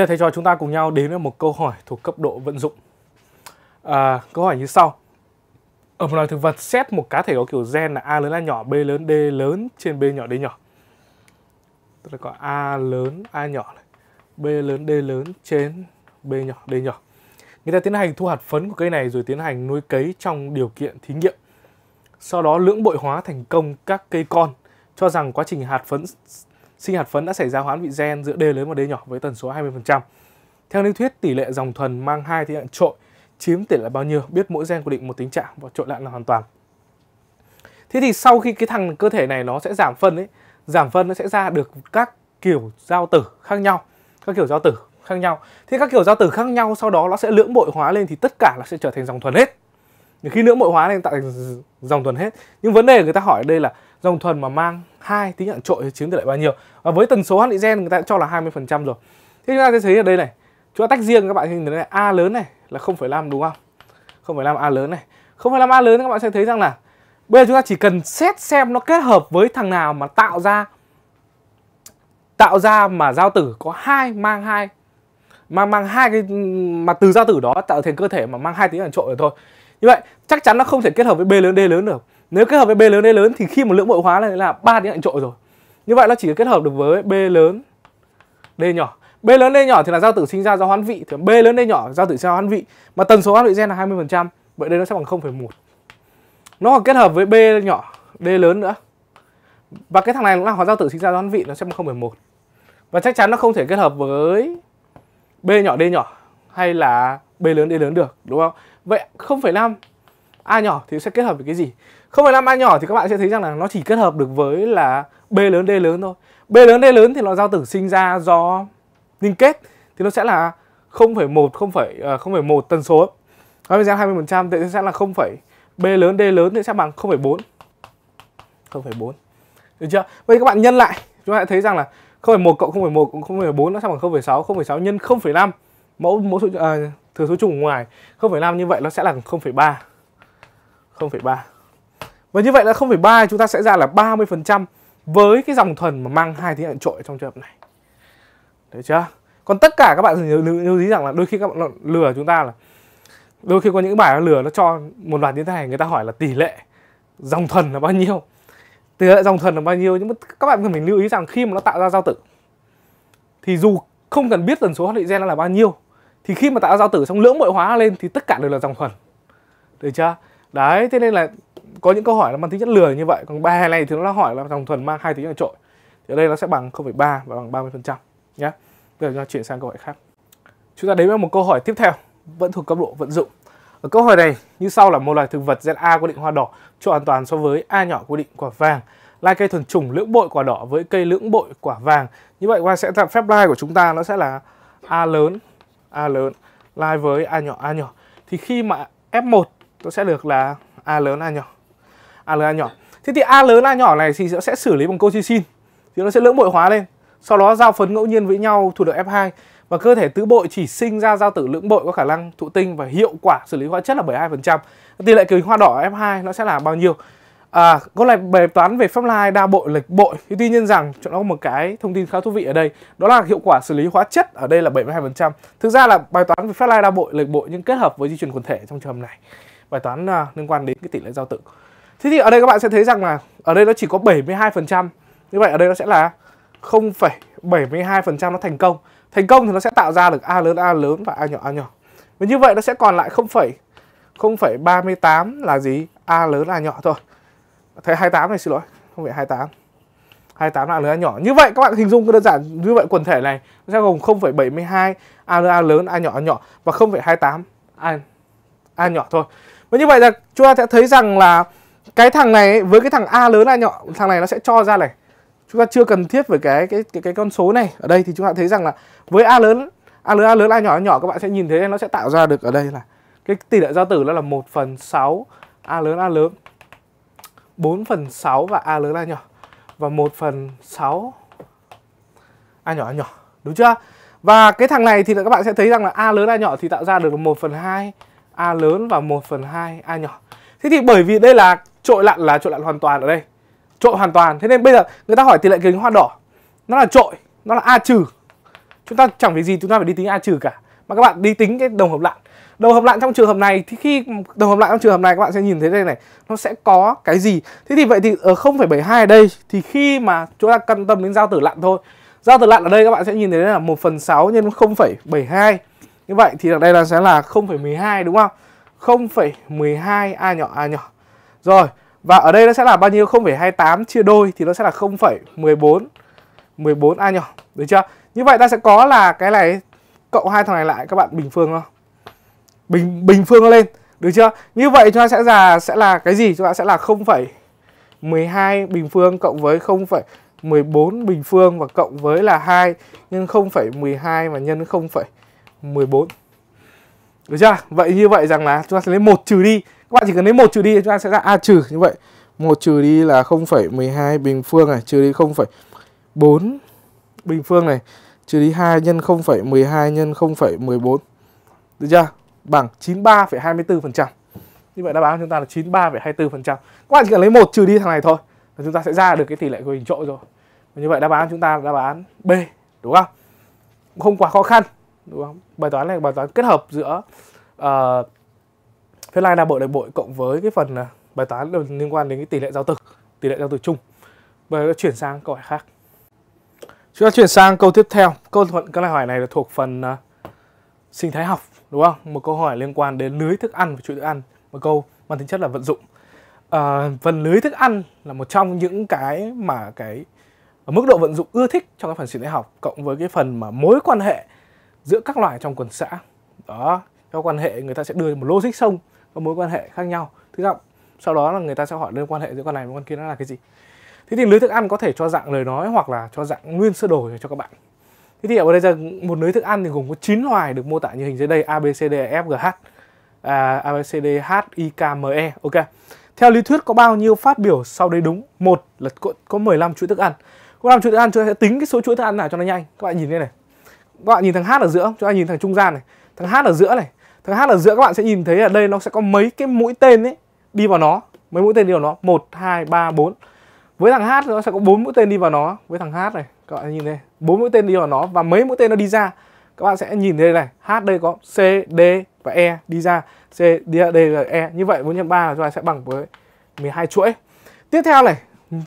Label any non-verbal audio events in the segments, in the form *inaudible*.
Bây giờ thầy trò chúng ta cùng nhau đến với một câu hỏi thuộc cấp độ vận dụng. À, câu hỏi như sau. Ở một loài thực vật xét một cá thể có kiểu gen là A lớn A nhỏ, B lớn D lớn trên B nhỏ D nhỏ. Tức là có A lớn A nhỏ này, B lớn D lớn trên B nhỏ D nhỏ. Người ta tiến hành thu hạt phấn của cây này rồi tiến hành nuôi cấy trong điều kiện thí nghiệm. Sau đó lưỡng bội hóa thành công các cây con cho rằng quá trình hạt phấn sinh hạt phấn đã xảy ra hoãn vị gen giữa D lớn và D nhỏ với tần số 20%. Theo lý thuyết, tỷ lệ dòng thuần mang hai thì lại trội chiếm tỷ lệ bao nhiêu, biết mỗi gen quy định một tính trạng và trội lại là hoàn toàn. Thế thì sau khi cái thằng cơ thể này nó sẽ giảm phân ấy, giảm phân nó sẽ ra được các kiểu giao tử khác nhau, các kiểu giao tử khác nhau. Thế các kiểu giao tử khác nhau sau đó nó sẽ lưỡng bội hóa lên thì tất cả nó sẽ trở thành dòng thuần hết. Nhưng Khi lưỡng bội hóa lên tạo thành dòng thuần hết. Nhưng vấn đề người ta hỏi đây là dòng thuần mà mang hai tính hạng trội thì chiếm tỷ lệ bao nhiêu và với tần số hát gen người ta cho là 20% rồi thế chúng ta sẽ thấy ở đây này chúng ta tách riêng các bạn hình thấy này a lớn này là 0,5 đúng không không phải làm a lớn này không phải làm a lớn thì các bạn sẽ thấy rằng là bây giờ chúng ta chỉ cần xét xem nó kết hợp với thằng nào mà tạo ra tạo ra mà giao tử có hai mang hai mang mang hai cái mà từ giao tử đó tạo thành cơ thể mà mang hai tính hẳn trội rồi thôi như vậy chắc chắn nó không thể kết hợp với b lớn d lớn được nếu kết hợp với b lớn d lớn thì khi một lượng bội hóa này là ba tiếng hạnh trội rồi như vậy nó chỉ kết hợp được với b lớn d nhỏ b lớn d nhỏ thì là giao tử sinh ra do hoán vị thì b lớn d nhỏ giao tử sinh ra hoán vị mà tần số hoán vị gen là 20% vậy đây nó sẽ bằng 0,1 nó còn kết hợp với b nhỏ d lớn nữa và cái thằng này cũng là hóa giao tử sinh ra do hoán vị nó sẽ bằng 0,1 và chắc chắn nó không thể kết hợp với b nhỏ d nhỏ hay là b lớn d lớn được đúng không vậy 0,5 a nhỏ thì sẽ kết hợp với cái gì không phải năm a nhỏ thì các bạn sẽ thấy rằng là nó chỉ kết hợp được với là b lớn d lớn thôi b lớn d lớn thì nó giao tử sinh ra do liên kết thì nó sẽ là 0,1 một tần số nó bây giờ 20% thì sẽ là 0, b lớn d lớn thì sẽ bằng 0,4 0,4 được chưa vậy các bạn nhân lại chúng ta thấy rằng là 0,1 cộng 0,1 cộng 0,4 nó sẽ bằng 0,6 0,6 nhân 0,5 mẫu mẫu số, à, thừa số trùng ngoài 0,5 như vậy nó sẽ là 0,3 0,3 và như vậy là 0,3 chúng ta sẽ ra là 30% với cái dòng thuần mà mang hai tiếng hẹn trội trong trường hợp này. Được chưa? Còn tất cả các bạn lưu ý rằng là đôi khi các bạn lừa chúng ta là đôi khi có những bài nó lừa nó cho một loạt như thế này người ta hỏi là tỷ lệ dòng thuần là bao nhiêu tỷ lệ dòng thuần là bao nhiêu nhưng mà các bạn cần phải lưu ý rằng khi mà nó tạo ra giao tử thì dù không cần biết tần số hạt gen nó là bao nhiêu thì khi mà tạo ra giao tử xong lưỡng bội hóa lên thì tất cả đều là dòng thuần được chưa đấy thế nên là có những câu hỏi là mang tính chất lừa như vậy còn bài này thì nó hỏi là dòng thuần mang hai tính là trội thì ở đây nó sẽ bằng 0,3 và bằng 30 phần trăm nhé bây giờ chúng ta chuyển sang câu hỏi khác chúng ta đến với một câu hỏi tiếp theo vẫn thuộc cấp độ vận dụng ở câu hỏi này như sau là một loài thực vật ZA quy định hoa đỏ cho an toàn so với A nhỏ quy định quả vàng lai cây thuần chủng lưỡng bội quả đỏ với cây lưỡng bội quả vàng như vậy qua sẽ phép lai của chúng ta nó sẽ là A lớn A lớn lai với A nhỏ A nhỏ thì khi mà F1 nó sẽ được là A lớn A nhỏ A lớn A nhỏ. Thế thì A lớn A nhỏ này thì sẽ xử lý bằng coxicin. Thì nó sẽ lưỡng bội hóa lên. Sau đó giao phấn ngẫu nhiên với nhau thu được F2 và cơ thể tứ bội chỉ sinh ra giao tử lưỡng bội có khả năng thụ tinh và hiệu quả xử lý hóa chất là 72%. Tỷ lệ kiểu hoa đỏ F2 nó sẽ là bao nhiêu? À, có lại bài toán về phép lai đa bội lệch bội thì tuy nhiên rằng chúng nó có một cái thông tin khá thú vị ở đây đó là hiệu quả xử lý hóa chất ở đây là 72% thực ra là bài toán về phép lai đa bội lệch bội nhưng kết hợp với di chuyển quần thể trong trường hợp này bài toán uh, liên quan đến cái tỷ lệ giao tử Thế thì ở đây các bạn sẽ thấy rằng là ở đây nó chỉ có 72%. Như vậy ở đây nó sẽ là 0,72% nó thành công. Thành công thì nó sẽ tạo ra được A lớn A lớn và A nhỏ A nhỏ. Và như vậy nó sẽ còn lại 0,38 là gì? A lớn A nhỏ thôi. Thấy 28 này xin lỗi, không phải 28. 28 là A lớn A nhỏ. Như vậy các bạn hình dung đơn giản như vậy quần thể này nó sẽ gồm 0,72 A lớn A lớn A nhỏ A nhỏ và 0,28 A A nhỏ thôi. Và như vậy là chúng ta sẽ thấy rằng là cái thằng này với cái thằng a lớn a nhỏ thằng này nó sẽ cho ra này chúng ta chưa cần thiết với cái cái cái, cái con số này ở đây thì chúng ta thấy rằng là với a lớn a lớn a lớn a nhỏ a nhỏ các bạn sẽ nhìn thấy nó sẽ tạo ra được ở đây là cái tỷ lệ giao tử nó là 1 phần 6 a lớn a lớn 4 phần 6 và a lớn a nhỏ và 1 phần 6 a nhỏ a nhỏ đúng chưa và cái thằng này thì các bạn sẽ thấy rằng là a lớn a nhỏ thì tạo ra được 1 phần 2 a lớn và 1 phần 2 a nhỏ thế thì bởi vì đây là trội lặn là trội lặn hoàn toàn ở đây trội hoàn toàn thế nên bây giờ người ta hỏi tỷ lệ kính hoa đỏ nó là trội nó là a trừ chúng ta chẳng phải gì chúng ta phải đi tính a trừ cả mà các bạn đi tính cái đồng hợp lặn đồng hợp lặn trong trường hợp này thì khi đồng hợp lặn trong trường hợp này các bạn sẽ nhìn thấy đây này nó sẽ có cái gì thế thì vậy thì ở 0,72 ở đây thì khi mà chúng ta cân tâm đến giao tử lặn thôi giao tử lặn ở đây các bạn sẽ nhìn thấy là 1 phần 6 nhân 0,72 như vậy thì ở đây là sẽ là 0,12 đúng không 0,12 a à nhỏ a à nhỏ. Rồi, và ở đây nó sẽ là bao nhiêu? 0,28 chia đôi thì nó sẽ là 0,14 14 a nhỏ, được chưa? Như vậy ta sẽ có là cái này cộng hai thằng này lại các bạn bình phương nó. Bình bình phương lên, được chưa? Như vậy chúng ta sẽ là sẽ là cái gì? Chúng ta sẽ là 0,12 bình phương cộng với 0,14 bình phương và cộng với là 2 nhân 0,12 và nhân 0,14 được chưa vậy như vậy rằng là chúng ta sẽ lấy một trừ đi các bạn chỉ cần lấy một trừ đi chúng ta sẽ ra a trừ như vậy một trừ đi là 0,12 bình phương này trừ đi 0,4 bình phương này trừ đi 2 nhân 0,12 nhân 0,14 được chưa bằng 93,24% như vậy đáp án chúng ta là 93,24% các bạn chỉ cần lấy một trừ đi thằng này thôi là chúng ta sẽ ra được cái tỷ lệ của hình trội rồi Và như vậy đáp án chúng ta là đáp án B đúng không không quá khó khăn đúng không bài toán này bài toán kết hợp giữa uh, ờ, phép lai đa bội đồng bội cộng với cái phần uh, bài toán liên quan đến cái tỷ lệ giao tử, tỷ lệ giao tử chung bây giờ chuyển sang câu hỏi khác chúng ta chuyển sang câu tiếp theo câu thuận câu hỏi này là thuộc phần uh, sinh thái học đúng không một câu hỏi liên quan đến lưới thức ăn và chuỗi thức ăn một câu mang tính chất là vận dụng à, phần lưới thức ăn là một trong những cái mà cái mức độ vận dụng ưa thích trong các phần sinh thái học cộng với cái phần mà mối quan hệ giữa các loài trong quần xã đó theo quan hệ người ta sẽ đưa một logic sông các mối quan hệ khác nhau thứ dọng sau đó là người ta sẽ hỏi lên quan hệ giữa con này với con kia nó là cái gì thế thì lưới thức ăn có thể cho dạng lời nói hoặc là cho dạng nguyên sơ đồ cho các bạn thế thì ở đây giờ một lưới thức ăn thì gồm có 9 loài được mô tả như hình dưới đây a b c d e f g h à, a b c d h i k m e ok theo lý thuyết có bao nhiêu phát biểu sau đây đúng một là có, có 15 chuỗi thức ăn có 15 chuỗi thức ăn chúng ta sẽ tính cái số chuỗi thức ăn nào cho nó nhanh các bạn nhìn đây này các bạn nhìn thằng h ở giữa chúng ta nhìn thằng trung gian này thằng h ở giữa này thằng h ở giữa các bạn sẽ nhìn thấy ở đây nó sẽ có mấy cái mũi tên ấy đi vào nó mấy mũi tên đi vào nó một hai ba bốn với thằng h nó sẽ có bốn mũi tên đi vào nó với thằng h này các bạn nhìn đây bốn mũi tên đi vào nó và mấy mũi tên nó đi ra các bạn sẽ nhìn đây này h đây có c d và e đi ra c d, d và e như vậy 4.3 là chúng ta sẽ bằng với 12 chuỗi tiếp theo này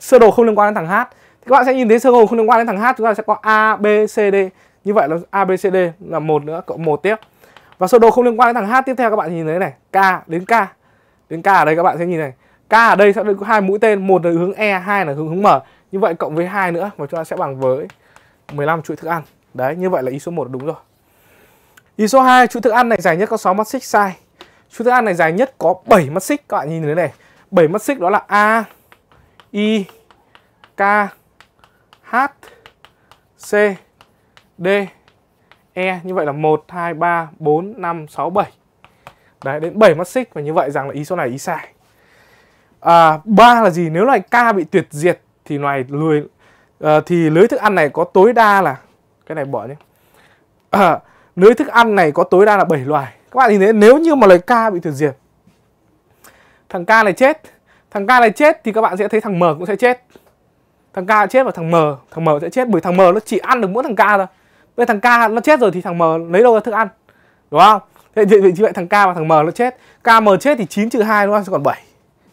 sơ đồ không liên quan đến thằng h, thì các bạn sẽ nhìn thấy sơ đồ không liên quan đến thằng h chúng ta sẽ có a b c d như vậy là abcd là một nữa cộng một tiếp và sơ đồ không liên quan đến thằng h tiếp theo các bạn nhìn thấy này k đến k đến k ở đây các bạn sẽ nhìn này k ở đây sẽ có hai mũi tên một là hướng e hai là hướng hướng m như vậy cộng với hai nữa và chúng ta sẽ bằng với 15 chuỗi thức ăn đấy như vậy là ý số 1 đúng rồi ý số 2 chuỗi thức ăn này dài nhất có 6 mắt xích sai chuỗi thức ăn này dài nhất có 7 mắt xích các bạn nhìn thấy này 7 mắt xích đó là a i k h C D E như vậy là 1 2 3 4 5 6 7. Đấy đến 7 mắt xích và như vậy rằng là ý số này ý sai. À, 3 là gì? Nếu loài K bị tuyệt diệt thì loài lười à, thì lưới thức ăn này có tối đa là cái này bỏ nhé. À, lưới thức ăn này có tối đa là 7 loài. Các bạn nhìn thấy nếu như mà loài K bị tuyệt diệt thằng K này chết, thằng K này chết thì các bạn sẽ thấy thằng M cũng sẽ chết. Thằng K chết và thằng M, thằng M sẽ chết bởi thằng M nó chỉ ăn được mỗi thằng K thôi vậy thằng K nó chết rồi thì thằng M lấy đâu ra thức ăn đúng không thế thì, thì, vậy thằng K và thằng M nó chết k m chết thì 9 trừ 2 nó còn 7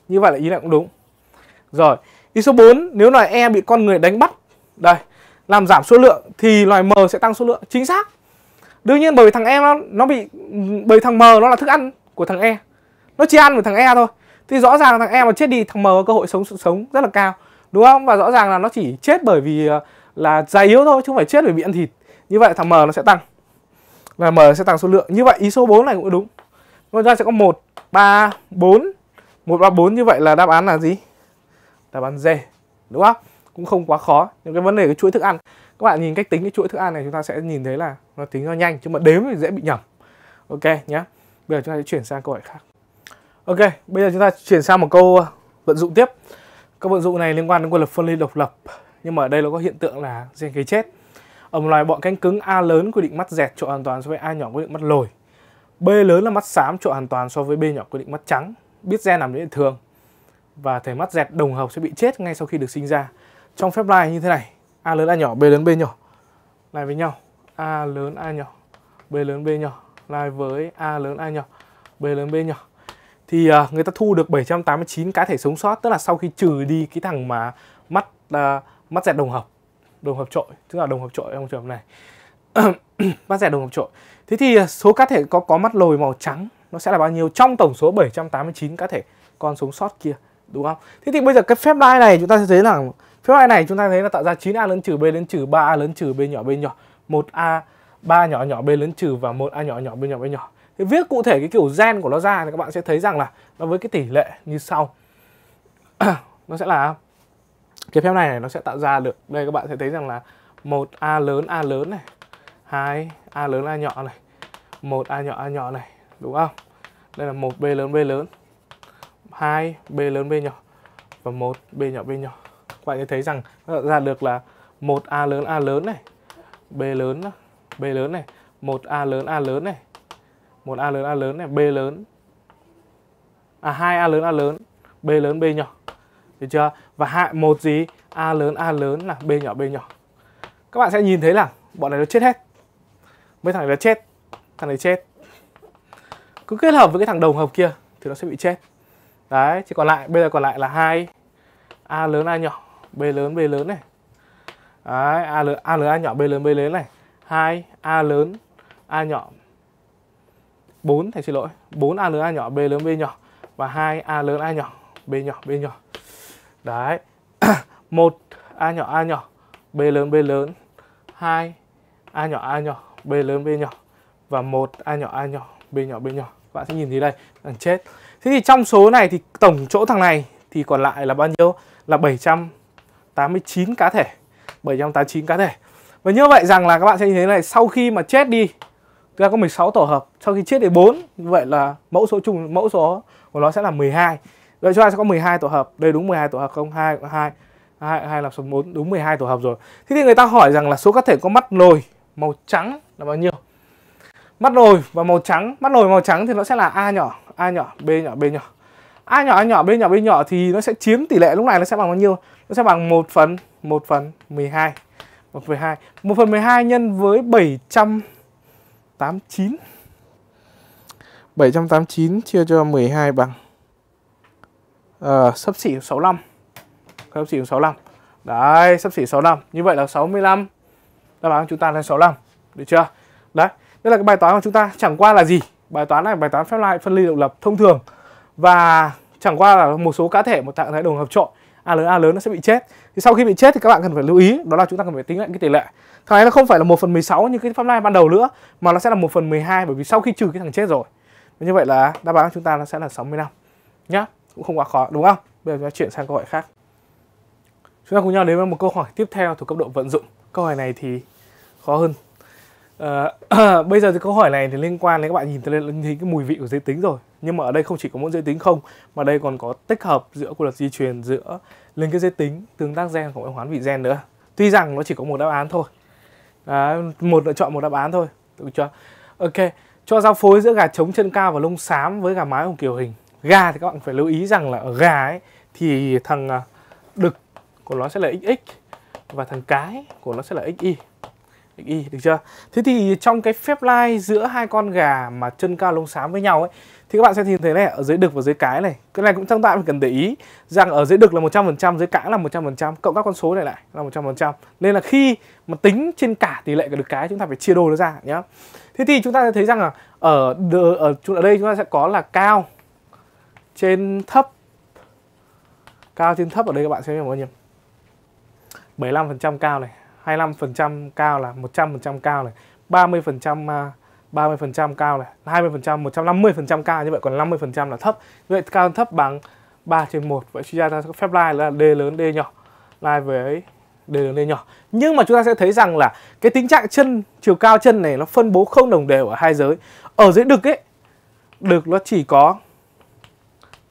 như vậy là ý này cũng đúng rồi ý số 4 nếu loài E bị con người đánh bắt đây làm giảm số lượng thì loài M sẽ tăng số lượng chính xác đương nhiên bởi vì thằng E nó nó bị bởi thằng M nó là thức ăn của thằng E nó chỉ ăn của thằng E thôi thì rõ ràng thằng E mà chết đi thằng M có cơ hội sống sống rất là cao đúng không và rõ ràng là nó chỉ chết bởi vì ờ, là già yếu thôi chứ không phải chết bởi bị ăn thịt như vậy thằng M nó sẽ tăng là M sẽ tăng số lượng như vậy ý số 4 này cũng đúng ngoài ra sẽ có một ba bốn một ba bốn như vậy là đáp án là gì đáp án D đúng không cũng không quá khó những cái vấn đề cái chuỗi thức ăn các bạn nhìn cách tính cái chuỗi thức ăn này chúng ta sẽ nhìn thấy là nó tính nó nhanh chứ mà đếm thì dễ bị nhầm ok nhé bây giờ chúng ta sẽ chuyển sang câu hỏi khác ok bây giờ chúng ta chuyển sang một câu ờ, vận dụng tiếp các vận dụng này liên quan đến quy luật phân ly độc lập nhưng mà ở đây nó có hiện tượng là gen gây chết ở một loài bọ cánh cứng A lớn quy định mắt dẹt chỗ hoàn toàn so với A nhỏ quy định mắt lồi B lớn là mắt xám chỗ hoàn toàn so với B nhỏ quy định mắt trắng biết gen nằm đến thường và thể mắt dẹt đồng hợp sẽ bị chết ngay sau khi được sinh ra trong phép lai như thế này A lớn A nhỏ B lớn B nhỏ lai với nhau A lớn A nhỏ B lớn B nhỏ lai với A lớn A nhỏ B lớn B nhỏ thì uh, người ta thu được 789 cá thể sống sót tức là sau khi trừ đi cái thằng mà mắt uh, mắt dẹt đồng hợp đồng hợp trội tức là đồng hợp trội trong trường hợp này mắt *clears throat* rẻ đồng hợp trội thế thì à, số cá thể có có mắt lồi màu trắng nó sẽ là bao nhiêu trong tổng số 789 cá thể còn sống sót kia đúng không thế thì bây giờ cái phép lai này chúng ta sẽ thấy là phép lai này chúng ta thấy là tạo ra 9a lớn trừ b lớn trừ 3a lớn trừ b nhỏ b nhỏ 1a 3 nhỏ nhỏ b lớn trừ và 1a nhỏ nhỏ b nhỏ b nhỏ thì viết cụ thể cái kiểu gen của nó ra thì các bạn sẽ thấy rằng là nó với cái tỷ lệ như sau *clears throat* nó sẽ là cái phép này, này nó sẽ tạo ra được đây các bạn sẽ thấy rằng là một a lớn a lớn này hai a lớn a nhỏ này một a nhỏ a nhỏ này đúng không đây là một b lớn b lớn hai b lớn b nhỏ và một b nhỏ b nhỏ các bạn sẽ thấy rằng nó ra được là một a lớn a lớn này b lớn b lớn này một a lớn a lớn này một a lớn a lớn này b lớn à hai a lớn a lớn b lớn b nhỏ được chưa và hạ một gì a lớn a lớn là b nhỏ b nhỏ các bạn sẽ nhìn thấy là bọn này nó chết hết mấy thằng này nó chết thằng này chết cứ kết hợp với cái thằng đồng hợp kia thì nó sẽ bị chết đấy chỉ còn lại bây giờ còn lại là hai a lớn a nhỏ b lớn b lớn này đấy a lớn a lớn a nhỏ b lớn b lớn này hai a lớn a nhỏ 4 thầy xin lỗi 4 a lớn a nhỏ b lớn b nhỏ và hai a lớn a nhỏ b nhỏ b nhỏ đấy *clears throat* một a nhỏ a nhỏ b lớn b lớn hai a nhỏ a nhỏ b lớn b nhỏ và một a nhỏ a nhỏ b nhỏ b nhỏ bạn sẽ nhìn thấy đây thằng chết thế thì trong số này thì tổng chỗ thằng này thì còn lại là bao nhiêu là 789 cá thể 789 cá thể và như vậy rằng là các bạn sẽ nhìn thấy này sau khi mà chết đi ra có 16 tổ hợp sau khi chết thì 4 vậy là mẫu số chung mẫu số của nó sẽ là 12 Vậy chúng ta sẽ có 12 tổ hợp. Đây đúng 12 tổ hợp không? 2 2 2 2 là số 4 đúng 12 tổ hợp rồi. Thế thì người ta hỏi rằng là số cá thể có mắt lồi màu trắng là bao nhiêu? Mắt lồi và màu trắng, mắt lồi màu trắng thì nó sẽ là a nhỏ, a nhỏ, b nhỏ, b nhỏ. A nhỏ, A nhỏ, B nhỏ, B nhỏ thì nó sẽ chiếm tỷ lệ lúc này nó sẽ bằng bao nhiêu? Nó sẽ bằng 1 phần 1 phần 12 1 phần 2 1 phần 12 nhân với 789 789 chia cho 12 bằng Ờ, sấp xỉ 65 sấp xỉ 65 đấy sấp xỉ 65 như vậy là 65 đáp án của chúng ta là 65 được chưa đấy đây là cái bài toán của chúng ta chẳng qua là gì bài toán này bài toán phép lại phân ly độc lập thông thường và chẳng qua là một số cá thể một trạng thái đồng hợp trội a lớn a lớn nó sẽ bị chết thì sau khi bị chết thì các bạn cần phải lưu ý đó là chúng ta cần phải tính lại cái tỷ lệ thằng này nó không phải là một phần 16 như cái phép lai ban đầu nữa mà nó sẽ là một phần 12 bởi vì sau khi trừ cái thằng chết rồi như vậy là đáp án của chúng ta nó sẽ là 65 nhá cũng không quá khó đúng không bây giờ chúng ta chuyển sang câu hỏi khác chúng ta cùng nhau đến với một câu hỏi tiếp theo thuộc cấp độ vận dụng câu hỏi này thì khó hơn à, *clears throat* bây giờ thì câu hỏi này thì liên quan đến các bạn nhìn thấy cái mùi vị của giới tính rồi nhưng mà ở đây không chỉ có mỗi giới tính không mà đây còn có tích hợp giữa quy luật di truyền giữa liên kết giới tính tương tác gen của hoán vị gen nữa tuy rằng nó chỉ có một đáp án thôi à, một lựa chọn một đáp án thôi được chưa ok cho giao phối giữa gà trống chân cao và lông xám với gà mái hồng kiểu hình gà thì các bạn phải lưu ý rằng là ở gà ấy thì thằng à, đực của nó sẽ là xx và thằng cái của nó sẽ là xy xy được chưa? Thế thì trong cái phép lai giữa hai con gà mà chân cao lông xám với nhau ấy thì các bạn sẽ nhìn thấy này ở dưới đực và dưới cái này. Cái này cũng trong bạn cần để ý rằng ở dưới đực là 100%, dưới cái là 100%, cộng các con số này lại là 100%. Nên là khi mà tính trên cả tỷ lệ của đực cái chúng ta phải chia đôi nó ra nhé. Thế thì chúng ta sẽ thấy rằng là ở ở, ở đây chúng ta sẽ có là cao trên thấp cao trên thấp ở đây các bạn xem là bao nhiêu 75% cao này 25% cao là 100% cao này 30% 30% à, cao này 20% 150% cao như vậy còn 50% là thấp như vậy cao thấp bằng 3 trên 1 vậy suy ra ta phép line là D lớn D nhỏ line với D lớn D nhỏ nhưng mà chúng ta sẽ thấy rằng là cái tính trạng chân chiều cao chân này nó phân bố không đồng đều ở hai giới ở dưới đực ấy đực nó chỉ có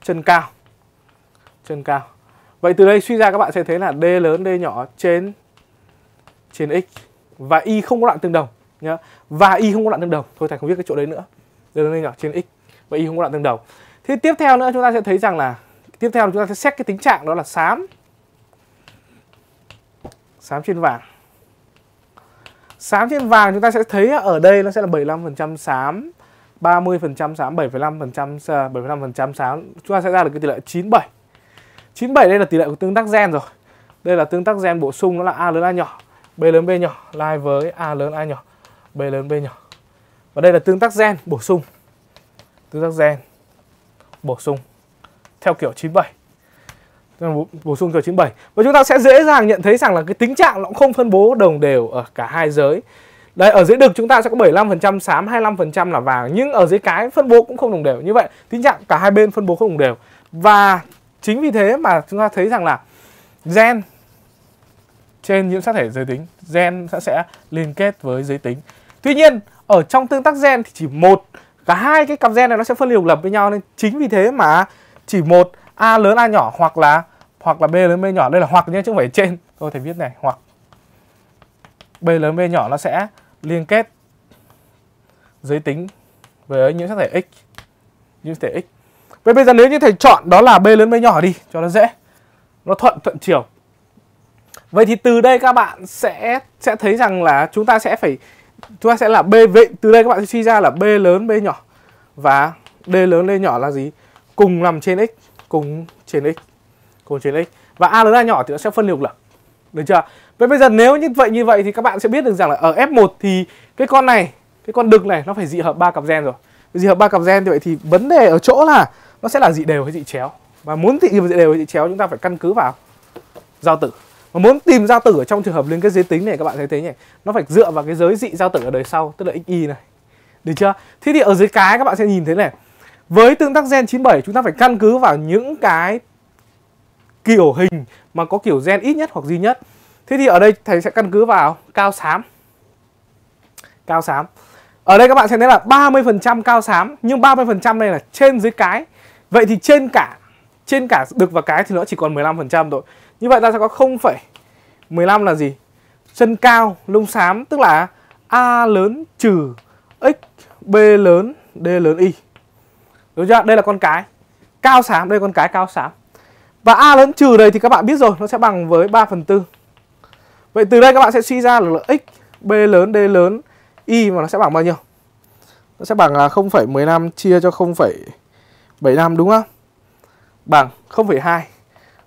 chân cao chân cao vậy từ đây suy ra các bạn sẽ thấy là d lớn d nhỏ trên trên x và y không có đoạn tương đồng nhá và y không có đoạn tương đồng thôi thầy không viết cái chỗ đấy nữa d lớn d nhỏ trên x và y không có đoạn tương đồng thế tiếp theo nữa chúng ta sẽ thấy rằng là tiếp theo chúng ta sẽ xét cái tính trạng đó là xám xám trên vàng xám trên vàng chúng ta sẽ thấy ở đây nó sẽ là 75% xám 30% sám, 7,5% 7,5% sám, chúng ta sẽ ra được cái tỷ lệ 97. 97 đây là tỷ lệ của tương tác gen rồi. Đây là tương tác gen bổ sung nó là A lớn A nhỏ, B lớn B nhỏ lai với A lớn A nhỏ, B lớn B nhỏ. Và đây là tương tác gen bổ sung. Tương tác gen bổ sung theo kiểu 97 bổ sung kiểu 97 và chúng ta sẽ dễ dàng nhận thấy rằng là cái tính trạng nó cũng không phân bố đồng đều ở cả hai giới đây ở dưới đực chúng ta sẽ có 75% xám, 25% là vàng nhưng ở dưới cái phân bố cũng không đồng đều. Như vậy tình trạng cả hai bên phân bố không đồng đều. Và chính vì thế mà chúng ta thấy rằng là gen trên nhiễm sắc thể giới tính, gen sẽ sẽ liên kết với giới tính. Tuy nhiên, ở trong tương tác gen thì chỉ một cả hai cái cặp gen này nó sẽ phân liều lập với nhau nên chính vì thế mà chỉ một A lớn A nhỏ hoặc là hoặc là B lớn B nhỏ đây là hoặc nhé chứ không phải trên tôi thầy viết này hoặc B lớn B nhỏ nó sẽ liên kết giới tính với những sắc thể x những sắc thể x vậy bây giờ nếu như thầy chọn đó là b lớn b nhỏ đi cho nó dễ nó thuận thuận chiều vậy thì từ đây các bạn sẽ sẽ thấy rằng là chúng ta sẽ phải chúng ta sẽ là b vậy từ đây các bạn sẽ suy ra là b lớn b nhỏ và d lớn d nhỏ là gì cùng nằm trên x cùng trên x cùng trên x và a lớn a nhỏ thì nó sẽ phân liều lập được chưa vậy bây giờ nếu như vậy như vậy thì các bạn sẽ biết được rằng là ở F1 thì cái con này cái con đực này nó phải dị hợp ba cặp gen rồi dị hợp ba cặp gen thì vậy thì vấn đề ở chỗ là nó sẽ là dị đều hay dị chéo và muốn tìm dị đều hay dị chéo chúng ta phải căn cứ vào giao tử mà muốn tìm giao tử ở trong trường hợp liên kết giới tính này các bạn thấy thế nhỉ nó phải dựa vào cái giới dị giao tử ở đời sau tức là xy này được chưa thế thì ở dưới cái các bạn sẽ nhìn thấy này với tương tác gen 97 chúng ta phải căn cứ vào những cái kiểu hình mà có kiểu gen ít nhất hoặc duy nhất thế thì ở đây thầy sẽ căn cứ vào cao xám cao xám ở đây các bạn sẽ thấy là 30% cao xám nhưng 30% đây là trên dưới cái vậy thì trên cả trên cả đực và cái thì nó chỉ còn 15% thôi như vậy ta sẽ có 0,15 là gì chân cao lông xám tức là a lớn trừ x b lớn d lớn y đúng chưa đây là con cái cao xám đây là con cái cao xám và A lẫn trừ đây thì các bạn biết rồi, nó sẽ bằng với 3 phần 4. Vậy từ đây các bạn sẽ suy ra là x B lớn D lớn Y mà nó sẽ bằng bao nhiêu? Nó sẽ bằng là 0,15 chia cho 0,75 đúng không? Bằng 0,2.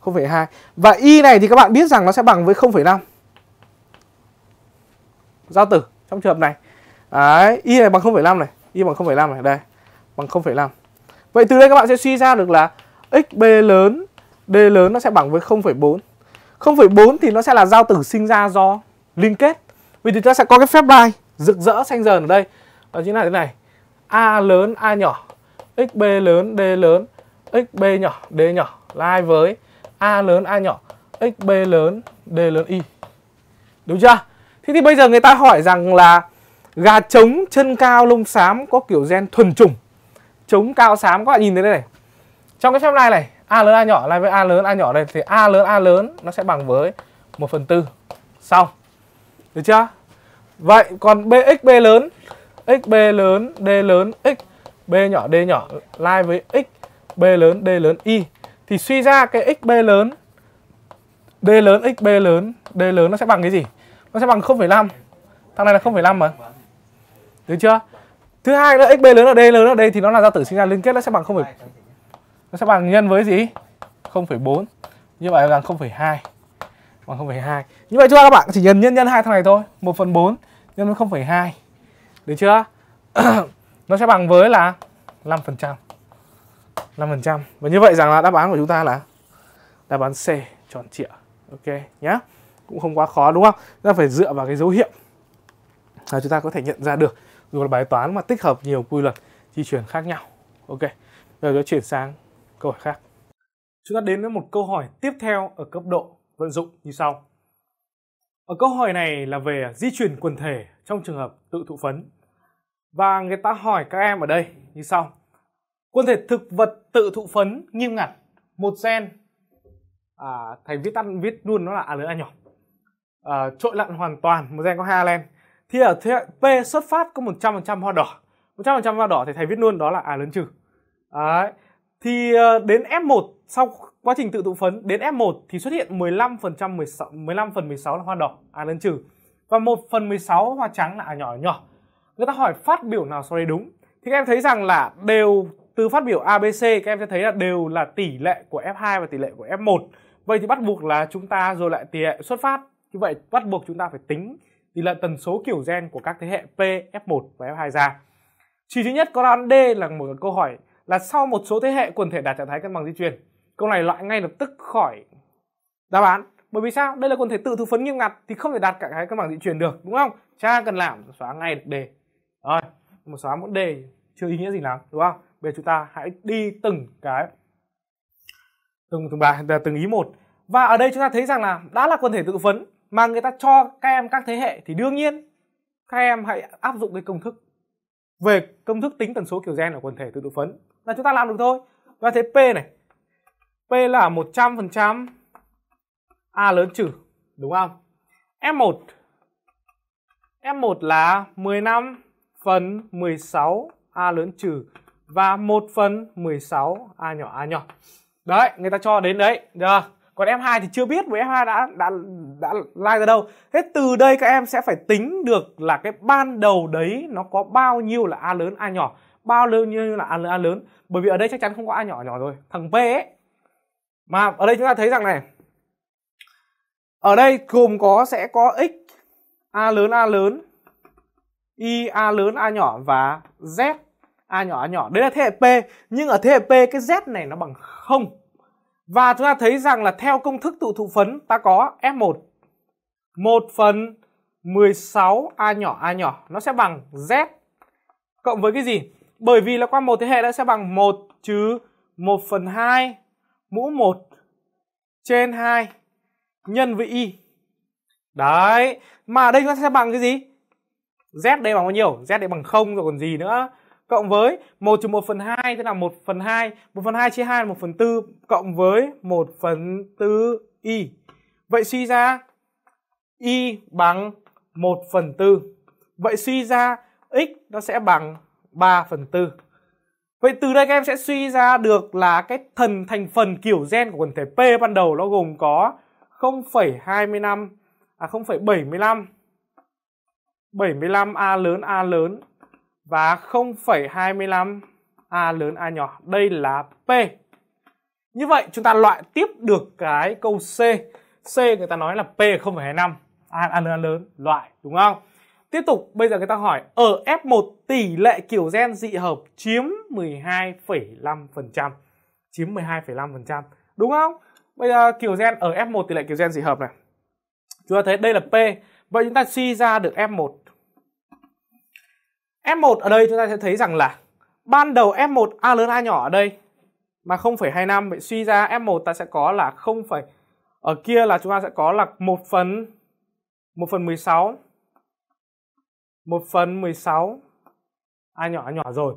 0,2. Và Y này thì các bạn biết rằng nó sẽ bằng với 0,5. Giao tử trong trường hợp này. Đấy, Y này bằng 0,5 này. Y bằng 0,5 này. Đây, bằng 0,5. Vậy từ đây các bạn sẽ suy ra được là x b lớn D lớn nó sẽ bằng với 0,4 0,4 thì nó sẽ là giao tử sinh ra do liên kết Vì thì ta sẽ có cái phép line rực rỡ xanh dần ở đây Đó chính là thế này A lớn A nhỏ XB lớn D lớn XB nhỏ D nhỏ lai với A lớn A nhỏ XB lớn D lớn Y Đúng chưa? Thế thì bây giờ người ta hỏi rằng là Gà trống chân cao lông xám có kiểu gen thuần trùng Trống cao xám các bạn nhìn thấy đây này Trong cái phép line này A lớn A nhỏ lại với A lớn A nhỏ đây thì A lớn A lớn nó sẽ bằng với 1 phần 4. Xong. Được chưa? Vậy còn BX B lớn, XB lớn, D lớn, X, B nhỏ, D nhỏ lại với X, B lớn, D lớn, Y. Thì suy ra cái XB lớn, D lớn, XB lớn, D lớn nó sẽ bằng cái gì? Nó sẽ bằng 0,5. Thằng này là 0,5 mà. Được chưa? Thứ hai nữa, XB lớn ở D lớn ở đây thì nó là giao tử sinh ra liên kết nó sẽ bằng 0, nó sẽ bằng nhân với gì 0,4 như vậy bằng 0,2 bằng 0,2 như vậy chúng ta các bạn chỉ nhân nhân nhân hai thằng này thôi 1 phần 4 nhân với 0,2 được chưa *clears throat* nó sẽ bằng với là 5 phần trăm 5 phần trăm và như vậy rằng là đáp án của chúng ta là đáp án C tròn trịa ok nhá cũng không quá khó đúng không chúng ta phải dựa vào cái dấu hiệu là chúng ta có thể nhận ra được dù là bài toán mà tích hợp nhiều quy luật di chuyển khác nhau ok rồi nó chuyển sang câu hỏi khác. Chúng ta đến với một câu hỏi tiếp theo ở cấp độ vận dụng như sau. Ở câu hỏi này là về di chuyển quần thể trong trường hợp tự thụ phấn. Và người ta hỏi các em ở đây như sau. Quần thể thực vật tự thụ phấn nghiêm ngặt, một gen à, thầy viết tắt viết luôn nó là a lớn a nhỏ. À, trội lặn hoàn toàn, một gen có hai alen. Thì ở thế P xuất phát có 100% hoa đỏ. 100% hoa đỏ thì thầy viết luôn đó là a lớn trừ. Đấy thì ờ, đến F1 sau quá trình tự tụ phấn đến F1 thì xuất hiện 15% phần 16 15 phần 16 là hoa đỏ à lân trừ và 1 phần 16 hoa trắng là à nhỏ nhỏ người ta hỏi phát biểu nào sau đây đúng thì các em thấy rằng là đều từ phát biểu ABC các em sẽ thấy là đều là tỷ lệ của F2 và tỷ lệ của F1 vậy thì bắt buộc là chúng ta rồi lại tỷ lệ xuất phát như vậy bắt buộc chúng ta phải tính tỷ lệ tần số kiểu gen của các thế hệ P, F1 và F2 ra. Chỉ thứ nhất có đoạn D là một câu hỏi là sau một số thế hệ quần thể đạt trạng thái cân bằng di truyền câu này loại ngay lập tức khỏi đáp án bởi vì sao đây là quần thể tự thụ phấn nghiêm ngặt thì không thể đạt cả cái cân bằng di truyền được đúng không cha cần làm xóa ngay được đề rồi một xóa một đề chưa ý nghĩa gì lắm đúng không bây giờ chúng ta hãy đi từng cái từng từng bài từng ý một và ở đây chúng ta thấy rằng là đã là quần thể tự phấn mà người ta cho các em các thế hệ thì đương nhiên các em hãy áp dụng cái công thức về công thức tính tần số kiểu gen ở quần thể tự tự phấn là chúng ta làm được thôi và thế p này p là 100% a lớn trừ đúng không f1 f1 là 15 phần 16 a lớn trừ và 1 phần 16 a nhỏ a nhỏ đấy người ta cho đến đấy được còn F2 thì chưa biết vì F2 đã đã đã like ra đâu. Thế từ đây các em sẽ phải tính được là cái ban đầu đấy nó có bao nhiêu là A lớn A nhỏ bao lâu như là a lớn a lớn bởi vì ở đây chắc chắn không có a nhỏ nhỏ rồi thằng p ấy mà ở đây chúng ta thấy rằng này ở đây gồm có sẽ có x a lớn a lớn y a lớn a nhỏ và z a nhỏ a nhỏ đấy là thế hệ p nhưng ở thế hệ p cái z này nó bằng không và chúng ta thấy rằng là theo công thức tụ thụ phấn ta có f1 một phần 16 a nhỏ a nhỏ nó sẽ bằng z cộng với cái gì bởi vì là qua một thế hệ nó sẽ bằng 1 trừ 1 phần 2 mũ 1 trên 2 nhân với y. Đấy, mà đây nó sẽ bằng cái gì? Z đây bằng bao nhiêu? Z đây bằng 0 rồi còn gì nữa. Cộng với 1 trừ 1 phần 2 tức là 1 phần 2. 1 phần 2 chia 2 là 1 phần 4 cộng với 1 phần 4 y. Vậy suy ra y bằng 1 phần 4. Vậy suy ra x nó sẽ bằng 3 phần 4. Vậy từ đây các em sẽ suy ra được là cái thần thành phần kiểu gen của quần thể P ban đầu nó gồm có 0,25 à 0,75 75 A lớn A lớn và 0,25 A lớn A nhỏ. Đây là P. Như vậy chúng ta loại tiếp được cái câu C. C người ta nói là P 0,25 A, A lớn A lớn loại đúng không? Tiếp tục, bây giờ người ta hỏi ở F1 tỷ lệ kiểu gen dị hợp chiếm 12,5%. Chiếm 12,5%. Đúng không? Bây giờ kiểu gen ở F1 tỷ lệ kiểu gen dị hợp này. Chúng ta thấy đây là P. Vậy chúng ta suy ra được F1. F1 ở đây chúng ta sẽ thấy rằng là ban đầu F1 A lớn A nhỏ ở đây mà 0,25 vậy suy ra F1 ta sẽ có là 0, ở kia là chúng ta sẽ có là 1 phần 1 phần 16 1 phần 16 A nhỏ A nhỏ rồi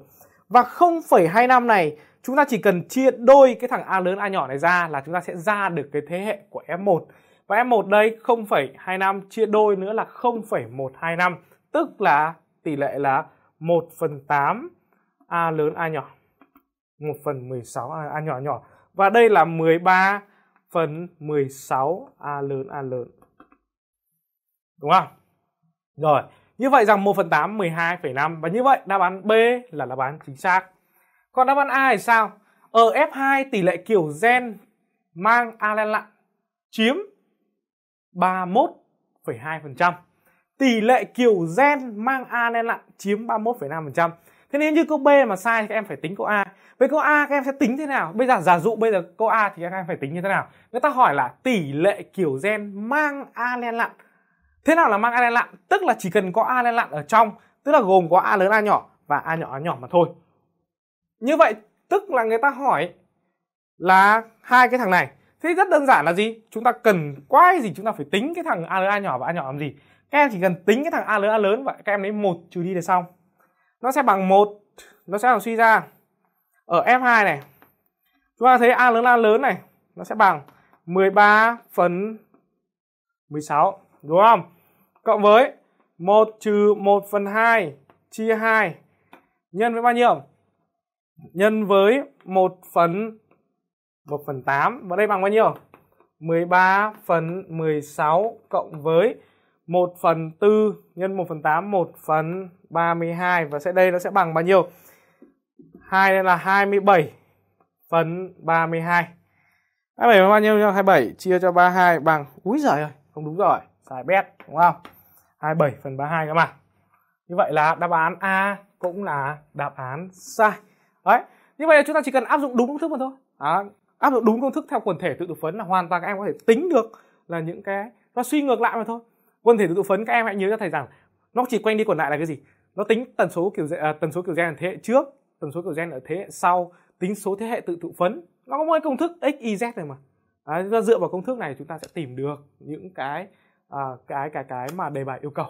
Và 0,25 này chúng ta chỉ cần chia đôi cái thằng A lớn A nhỏ này ra là chúng ta sẽ ra được cái thế hệ của F1 Và F1 đây 0,25 chia đôi nữa là 0,125 Tức là tỷ lệ là 1 phần 8 A lớn A nhỏ 1 phần 16 A, A nhỏ nhỏ Và đây là 13 phần 16 A lớn A lớn Đúng không? Rồi như vậy rằng 1 phần 8 12,5 và như vậy đáp án B là đáp án chính xác. Còn đáp án A thì sao? Ở F2 tỷ lệ kiểu gen mang alen lặn chiếm 31,2%. Tỷ lệ kiểu gen mang alen lặn chiếm 31,5%. Thế nên như câu B mà sai thì các em phải tính câu A. Với câu A các em sẽ tính thế nào? Bây giờ giả dụ bây giờ câu A thì các em phải tính như thế nào? Người ta hỏi là tỷ lệ kiểu gen mang alen lặn Thế nào là mang a len lặn? Tức là chỉ cần có a len lặn ở trong, tức là gồm có A lớn A nhỏ và A nhỏ A nhỏ mà thôi. Như vậy tức là người ta hỏi là hai cái thằng này. Thế rất đơn giản là gì? Chúng ta cần quay gì chúng ta phải tính cái thằng A lớn A nhỏ và A nhỏ làm gì? Các em chỉ cần tính cái thằng A lớn A lớn và các em lấy một trừ đi là xong. Nó sẽ bằng một nó sẽ suy ra ở F2 này. Chúng ta thấy A lớn A lớn này nó sẽ bằng 13 phần 16 đúng không? cộng với 1 trừ 1 phần 2 chia 2 nhân với bao nhiêu? Nhân với 1 phần 1 phần 8 và đây bằng bao nhiêu? 13 phần 16 cộng với 1 phần 4 nhân 1 phần 8 1 phần 32 và sẽ đây nó sẽ bằng bao nhiêu? 2 đây là 27 phần 32. 27 bao nhiêu? 27 chia cho 32 bằng úi giời ơi, không đúng rồi, sai bét đúng không? 27 phần 32 các bạn như vậy là đáp án A cũng là đáp án sai đấy như vậy là chúng ta chỉ cần áp dụng đúng công thức mà thôi à, áp dụng đúng công thức theo quần thể tự thực phấn là hoàn toàn các em có thể tính được là những cái nó suy ngược lại mà thôi quần thể tự thực phấn các em hãy nhớ cho thầy rằng nó chỉ quanh đi quẩn lại là cái gì nó tính tần số kiểu à, tần số kiểu gen ở thế hệ trước tần số kiểu gen ở thế hệ sau tính số thế hệ tự thụ phấn nó có một cái công thức x y z này mà à, chúng ta dựa vào công thức này chúng ta sẽ tìm được những cái à, cái cái cái mà đề bài yêu cầu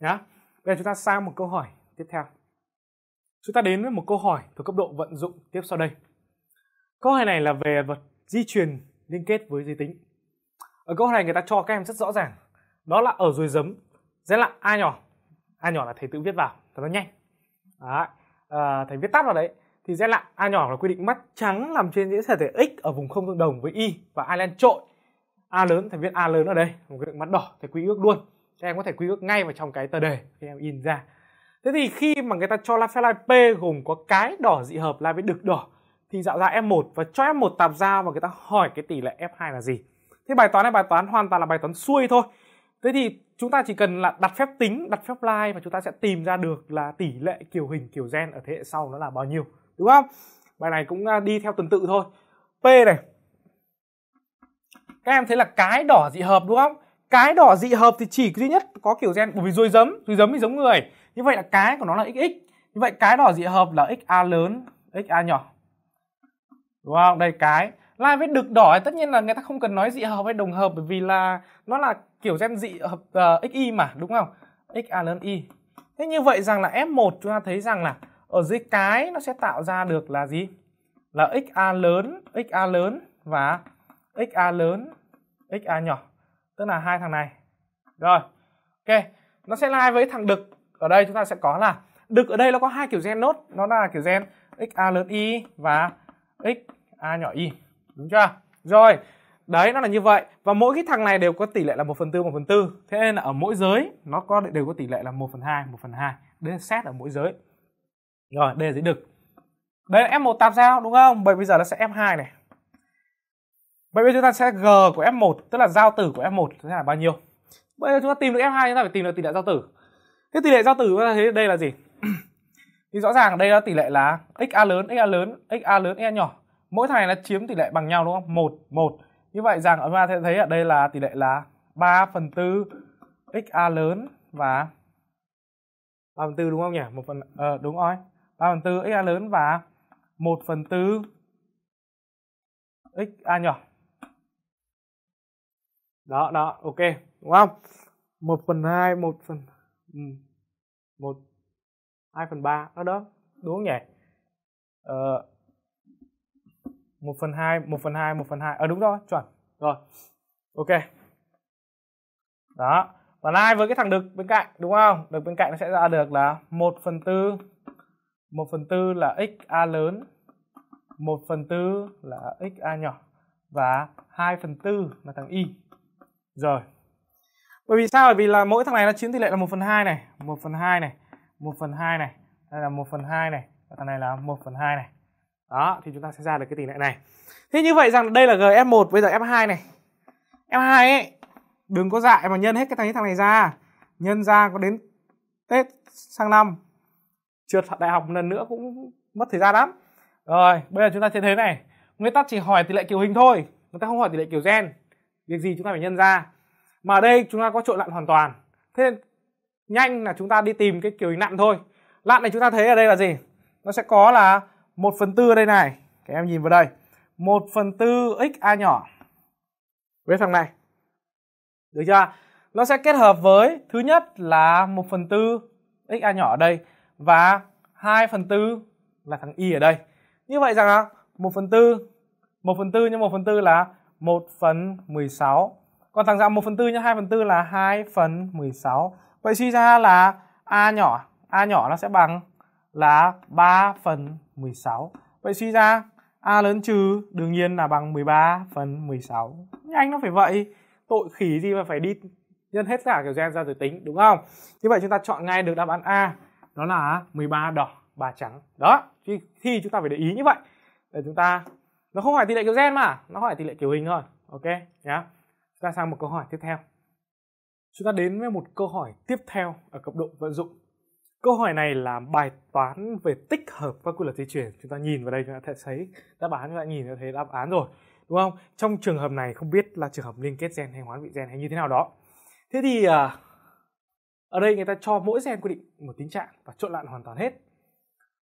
nhá bây giờ chúng ta sang một câu hỏi tiếp theo chúng ta đến với một câu hỏi thuộc cấp độ vận dụng tiếp sau đây câu hỏi này là về vật di truyền liên kết với giới tính ở câu hỏi này người ta cho các em rất rõ ràng đó là ở dưới giấm sẽ là a nhỏ a nhỏ là thầy tự viết vào cho nó nhanh đó. À, thầy viết tắt vào đấy thì sẽ là a nhỏ là quy định mắt trắng nằm trên dĩa sở thể x ở vùng không tương đồng với y và island trội a lớn thành viên a lớn ở đây một cái lượng mắt đỏ thì quy ước luôn các em có thể quy ước ngay vào trong cái tờ đề khi em in ra thế thì khi mà người ta cho là Lafayette P gồm có cái đỏ dị hợp là với đực đỏ thì tạo ra F1 và cho F1 tạp ra và người ta hỏi cái tỷ lệ F2 là gì thế bài toán này bài toán hoàn toàn là bài toán xuôi thôi thế thì chúng ta chỉ cần là đặt phép tính đặt phép lai và chúng ta sẽ tìm ra được là tỷ lệ kiểu hình kiểu gen ở thế hệ sau nó là bao nhiêu đúng không bài này cũng à, đi theo tuần tự thôi p này các em thấy là cái đỏ dị hợp đúng không cái đỏ dị hợp thì chỉ duy nhất có kiểu gen bởi vì dùi giấm dùi giấm thì giống người như vậy là cái của nó là xx như vậy cái đỏ dị hợp là xa lớn xa nhỏ đúng không đây cái lai với đực đỏ thì tất nhiên là người ta không cần nói dị hợp hay đồng hợp bởi vì là nó là kiểu gen dị hợp uh, ờ, xy mà đúng không xa lớn y thế như vậy rằng là f1 chúng ta thấy rằng là ở dưới cái nó sẽ tạo ra được là gì là xa lớn xa lớn và xa lớn xa nhỏ tức là hai thằng này rồi ok nó sẽ lai với thằng đực ở đây chúng ta sẽ có là đực ở đây nó có hai kiểu gen nốt nó là kiểu gen xa lớn y và xa nhỏ y đúng chưa rồi đấy nó là như vậy và mỗi cái thằng này đều có tỷ lệ là một phần tư một phần tư thế nên là ở mỗi giới nó có đều có tỷ lệ là một phần hai một phần hai Đây là xét ở mỗi giới rồi đây là giới đực đây là f một tạp sao đúng không bởi bây giờ nó sẽ f2 này Vậy bây giờ chúng ta sẽ g của f1 tức là giao tử của f1 sẽ là bao nhiêu? Bây giờ chúng ta tìm được f2 chúng ta phải tìm được tỷ lệ giao tử. Thế tỷ lệ giao tử chúng ta thấy đây là gì? *clears throat* thì rõ ràng đây là tỷ lệ là xa lớn xa lớn xa lớn e nhỏ. Mỗi thằng này nó chiếm tỷ lệ bằng nhau đúng không? 1 1. Như vậy rằng chúng ta sẽ thấy ở đây là tỷ lệ là 3 phần 4 xa lớn và 3 phần 4 đúng không nhỉ? một phần ờ, đúng rồi. 3 phần 4 xa lớn và 1 phần 4 xa nhỏ đó đó ok đúng không một phần hai một phần ừ. một hai phần ba đó đó đúng không nhỉ ờ, một phần hai một phần hai một phần hai ờ đúng rồi chuẩn rồi ok đó và lai với cái thằng đực bên cạnh đúng không đực bên cạnh nó sẽ ra được là một phần tư một phần tư là x a lớn một phần tư là x a nhỏ và hai phần tư là thằng y rồi. Bởi vì sao? Bởi vì là mỗi thằng này nó chiếm tỷ lệ là 1 phần 2 này, 1 phần 2 này, 1 phần 2 này, đây là 1 phần 2 này, và thằng này là 1 phần 2 này. Đó, thì chúng ta sẽ ra được cái tỷ lệ này. Thế như vậy rằng đây là GF1, bây giờ F2 này. F2 ấy, đừng có dại mà nhân hết cái thằng thằng này ra. Nhân ra có đến Tết sang năm trượt đại học một lần nữa cũng mất thời gian lắm. Rồi, bây giờ chúng ta sẽ thế này. nguyên tắc chỉ hỏi tỷ lệ kiểu hình thôi, người ta không hỏi tỷ lệ kiểu gen việc gì chúng ta phải nhân ra mà ở đây chúng ta có trội lặn hoàn toàn thế nên nhanh là chúng ta đi tìm cái kiểu hình nặn thôi lặn này chúng ta thấy ở đây là gì nó sẽ có là 1 phần tư ở đây này các em nhìn vào đây 1 phần tư x a nhỏ với thằng này được chưa nó sẽ kết hợp với thứ nhất là 1 phần tư x a nhỏ ở đây và 2 phần tư là thằng y ở đây như vậy rằng là 1 phần tư 1 phần tư nhân 1 phần tư là 1 phần 16. Còn thằng dạng 1 phần 4 nhân 2 phần 4 là 2 phần 16. Vậy suy ra là A nhỏ, A nhỏ nó sẽ bằng là 3 phần 16. Vậy suy ra A lớn trừ đương nhiên là bằng 13 phần 16. Nhanh nó phải vậy. Tội khỉ gì mà phải đi nhân hết cả kiểu gen ra rồi tính đúng không? Như vậy chúng ta chọn ngay được đáp án A đó là 13 đỏ, 3 trắng. Đó, khi thì chúng ta phải để ý như vậy. Để chúng ta nó không hỏi tỷ lệ kiểu gen mà nó hỏi tỷ lệ kiểu hình thôi ok nhá yeah. chúng ta sang một câu hỏi tiếp theo chúng ta đến với một câu hỏi tiếp theo ở cấp độ vận dụng câu hỏi này là bài toán về tích hợp các quy luật di chuyển chúng ta nhìn vào đây chúng ta sẽ thấy đáp án chúng ta nhìn thấy đáp án rồi đúng không trong trường hợp này không biết là trường hợp liên kết gen hay hoán vị gen hay như thế nào đó thế thì à, ở đây người ta cho mỗi gen quy định một tính trạng và trộn lặn hoàn toàn hết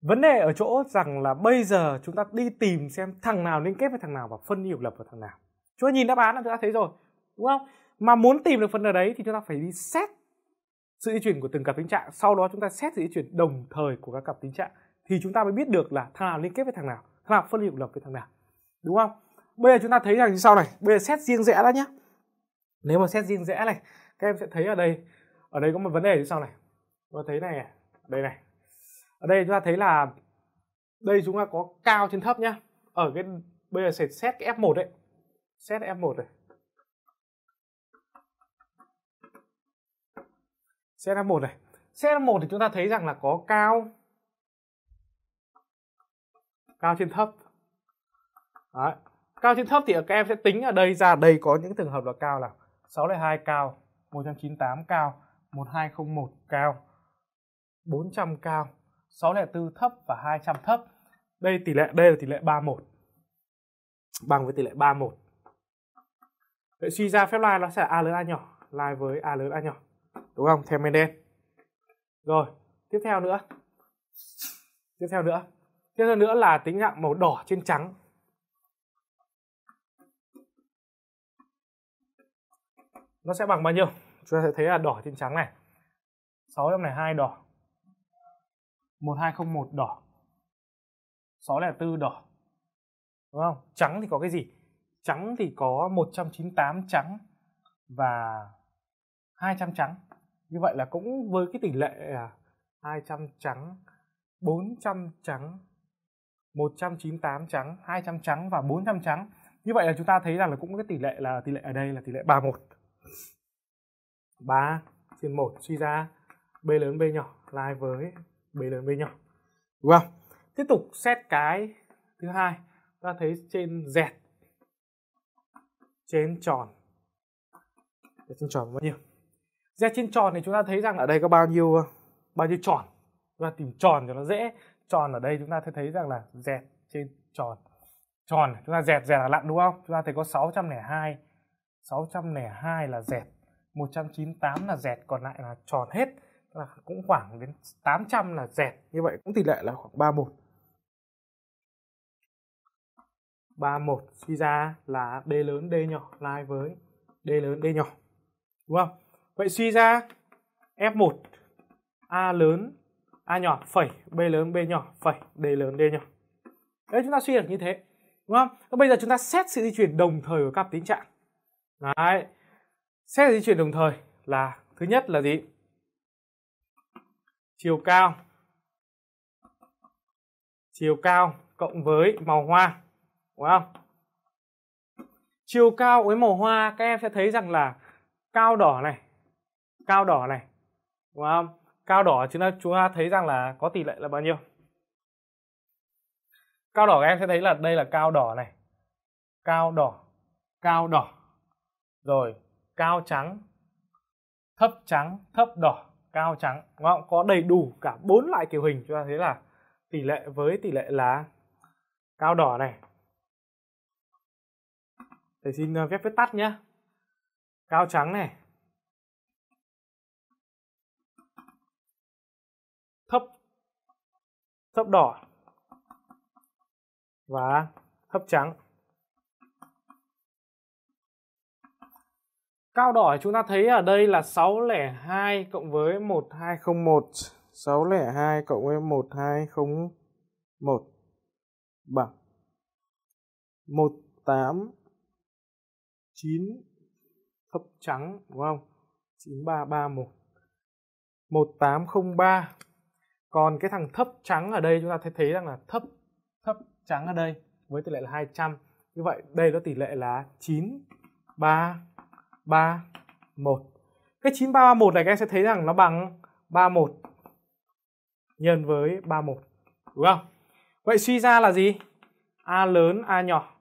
vấn đề ở chỗ rằng là bây giờ chúng ta đi tìm xem thằng nào liên kết với thằng nào và phân đi độc lập với thằng nào chúng ta nhìn đáp án là chúng ta thấy rồi đúng không mà muốn tìm được phần ở đấy thì chúng ta phải đi xét sự di chuyển của từng cặp tính trạng sau đó chúng ta xét sự di chuyển đồng thời của các cặp tính trạng thì chúng ta mới biết được là thằng nào liên kết với thằng nào thằng nào phân ly độc lập với thằng nào đúng không bây giờ chúng ta thấy rằng như sau này bây giờ xét riêng rẽ đã nhé nếu mà xét riêng rẽ này các em sẽ thấy ở đây ở đây có một vấn đề như sau này các em thấy này đây này ở đây chúng ta thấy là đây chúng ta có cao trên thấp nhá ở cái bây giờ sẽ xét cái f1 đấy xét f1 này xét f1 này xét f1 thì chúng ta thấy rằng là có cao cao trên thấp Đấy. cao trên thấp thì các em sẽ tính ở đây ra đây có những trường hợp là cao là 602 cao 198 cao 1201 cao 400 cao 604 thấp và 200 thấp. Đây tỷ lệ đây là tỷ lệ 31. Bằng với tỷ lệ 31. Vậy suy ra phép line nó sẽ là A lớn A nhỏ, line với A lớn A nhỏ. Đúng không? Theo men đen. Rồi, tiếp theo nữa. Tiếp theo nữa. Tiếp theo nữa là tính dạng màu đỏ trên trắng. Nó sẽ bằng bao nhiêu? Chúng ta sẽ thấy là đỏ trên trắng này. 6 trong này hai đỏ, 1201 đỏ 604 đỏ đúng không trắng thì có cái gì trắng thì có 198 trắng và 200 trắng như vậy là cũng với cái tỷ lệ là 200 trắng 400 trắng 198 trắng 200 trắng và 400 trắng như vậy là chúng ta thấy rằng là cũng cái tỷ lệ là tỷ lệ ở đây là tỷ lệ 31 3 trên 1 suy ra B lớn B nhỏ lai với b lớn với nhỏ đúng không tiếp tục xét cái thứ hai ta thấy trên dẹt trên tròn dẹt trên tròn bao nhiêu dẹt trên tròn thì chúng ta thấy rằng ở đây có bao nhiêu bao nhiêu tròn chúng ta tìm tròn cho nó dễ tròn ở đây chúng ta thấy thấy rằng là dẹt trên tròn tròn chúng ta dẹt dẹt là lặn đúng không chúng ta thấy có 602 602 là dẹt 198 là dẹt còn lại là tròn hết là cũng khoảng đến 800 là dẹt như vậy cũng tỷ lệ là khoảng 31 31 suy ra là D lớn D nhỏ lai với D lớn D nhỏ đúng không vậy suy ra F1 A lớn A nhỏ phẩy B lớn B nhỏ phẩy D lớn D nhỏ đấy chúng ta suy được như thế đúng không và bây giờ chúng ta xét sự di chuyển đồng thời của các tính trạng đấy xét sự di chuyển đồng thời là thứ nhất là gì chiều cao chiều cao cộng với màu hoa đúng không chiều cao với màu hoa các em sẽ thấy rằng là cao đỏ này cao đỏ này đúng không cao đỏ chúng ta chúng ta thấy rằng là có tỷ lệ là bao nhiêu cao đỏ các em sẽ thấy là đây là cao đỏ này cao đỏ cao đỏ rồi cao trắng thấp trắng thấp đỏ cao trắng đúng không? có đầy đủ cả bốn loại kiểu hình chúng ta thấy là tỷ lệ với tỷ lệ là cao đỏ này thầy xin ờ, phép viết tắt nhé cao trắng này thấp thấp đỏ và thấp trắng Cao đỏ chúng ta thấy ở đây là 602 cộng với 1201. 602 cộng với 1201 bằng 18 9 thấp trắng đúng không? 9331. 1803. Còn cái thằng thấp trắng ở đây chúng ta thấy thấy rằng là thấp thấp trắng ở đây với tỷ lệ là 200. Như vậy đây có tỷ lệ là 9 3 3 1. Cái 9331 này các em sẽ thấy rằng nó bằng 31 nhân với 31. Đúng không? Vậy suy ra là gì? A lớn A nhỏ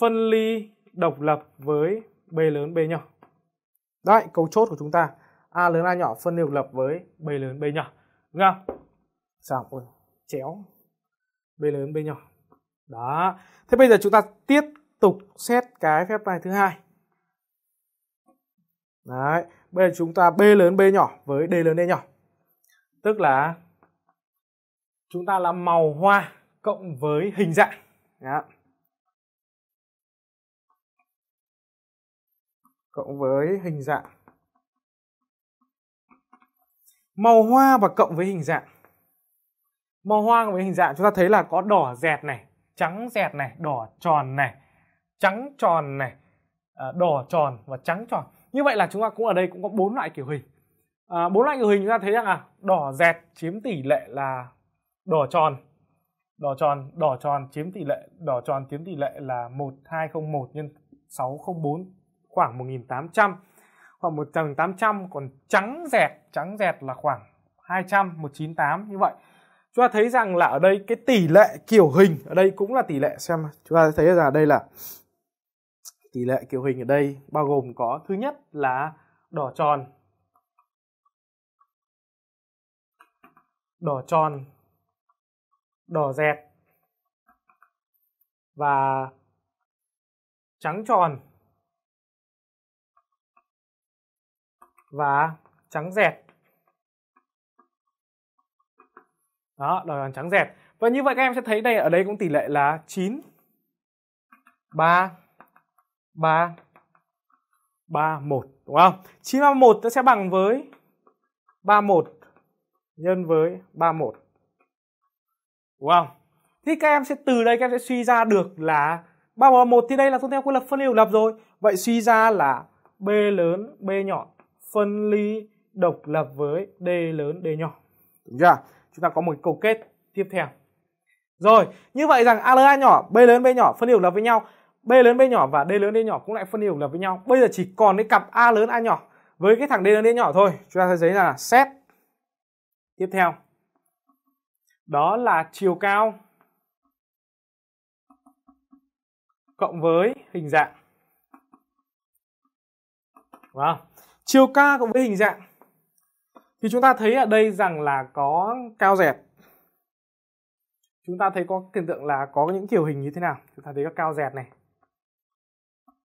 phân ly độc lập với B lớn B nhỏ. Đấy, câu chốt của chúng ta. A lớn A nhỏ phân ly độc lập với B lớn B nhỏ. Đúng không? Sao? Ôi, chéo. B lớn B nhỏ. Đó. Thế bây giờ chúng ta tiếp tục xét cái phép bài thứ hai. Đấy, bây giờ chúng ta B lớn B nhỏ với D lớn D nhỏ. Tức là chúng ta là màu hoa cộng với hình dạng. Đó. Cộng với hình dạng. Màu hoa và cộng với hình dạng. Màu hoa cộng với hình dạng chúng ta thấy là có đỏ dẹt này, trắng dẹt này, đỏ tròn này, trắng tròn này, à, đỏ tròn và trắng tròn như vậy là chúng ta cũng ở đây cũng có bốn loại kiểu hình à, bốn à, loại kiểu hình chúng ta thấy rằng là đỏ dẹt chiếm tỷ lệ là đỏ tròn đỏ tròn đỏ tròn chiếm tỷ lệ đỏ tròn chiếm tỷ lệ là một hai không một nhân sáu không bốn khoảng một nghìn tám 1800 khoảng trăm còn trắng dẹt trắng dẹt là khoảng hai trăm một chín tám như vậy chúng ta thấy rằng là ở đây cái tỷ lệ kiểu hình ở đây cũng là tỷ lệ xem chúng ta thấy rằng đây là Tỷ lệ kiểu hình ở đây bao gồm có thứ nhất là đỏ tròn. Đỏ tròn, đỏ dẹt và trắng tròn và trắng dẹt. Đó, đỏ tròn trắng dẹt. Và như vậy các em sẽ thấy đây ở đây cũng tỷ lệ là 9 3 3 3 1 đúng không? 931 nó sẽ bằng với 31 nhân với 31. Đúng không? Thì các em sẽ từ đây các em sẽ suy ra được là 331 thì đây là tuân theo quy luật phân ly độc lập rồi. Vậy suy ra là B lớn B nhỏ phân ly độc lập với D lớn D nhỏ. Đúng chưa? Chúng ta có một câu kết tiếp theo. Rồi, như vậy rằng A lớn A nhỏ, B lớn B nhỏ phân ly độc lập với nhau B lớn B nhỏ và D lớn D nhỏ cũng lại phân ly độc lập với nhau. Bây giờ chỉ còn cái cặp A lớn A nhỏ với cái thằng D lớn D nhỏ thôi. Chúng ta sẽ thấy là xét tiếp theo. Đó là chiều cao cộng với hình dạng. Wow. Vâng. Chiều cao cộng với hình dạng. Thì chúng ta thấy ở đây rằng là có cao dẹt. Chúng ta thấy có hiện tượng là có những kiểu hình như thế nào. Chúng ta thấy có cao dẹt này,